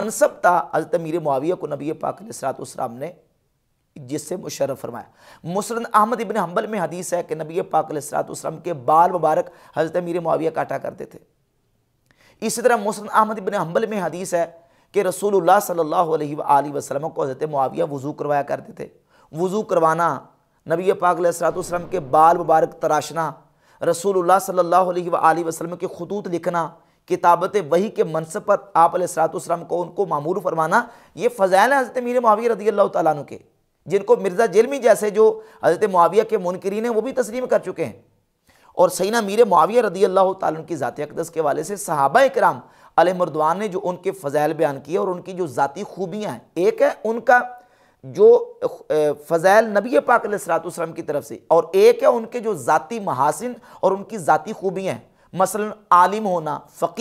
मनसब था अजत मीर मुआविया को नबी पाक उसम ने जिससे मुशर्रफ फरमाया मुसरद अहमद इबन हम्बल में हदीस है कि नबी पाक उसम के बाल मुबारक हजरत मीर मुआविया काटा करते थे इसी तरह मुसरद अहमद इबन हम्बल में हदीस है कि रसूलुल्लाह सल्लल्लाहु अलैहि वसल्लम को हजरत मुआविया वज़ू करवाया करते थे वज़ू करवाना नबी पाक सरातम के बाल मुबारक तराशना रसूल सल्ला वसलम के खतूत लिखना किताबत वही के मनसब पर आप सलातम को उनको मामूर फरमाना ये फ़ज़ाइल हज़रत मीर माविया रदी अल्लाह तु के जिनको मिर्ज़ा जेलमी जैसे जो हज़रत माविया के मुनकरीन हैं वो भी तस्लीम कर चुके हैं और सैना मीर माविया रदी अल्लाह की ज़ाती अकदस के वाले से सहाबा कराम अलमरदवान ने जो उनके फ़ज़ाइल बयान किए और उनकी जो ज़ाती खूबियाँ हैं एक है उनका जो फ़ज़ाइल नबी पाक सलातम की तरफ से और एक है उनके जो ज़ाती महासिन और उनकी ज़ाती खूबियाँ हैं मसलन आलिम होना फ़कीर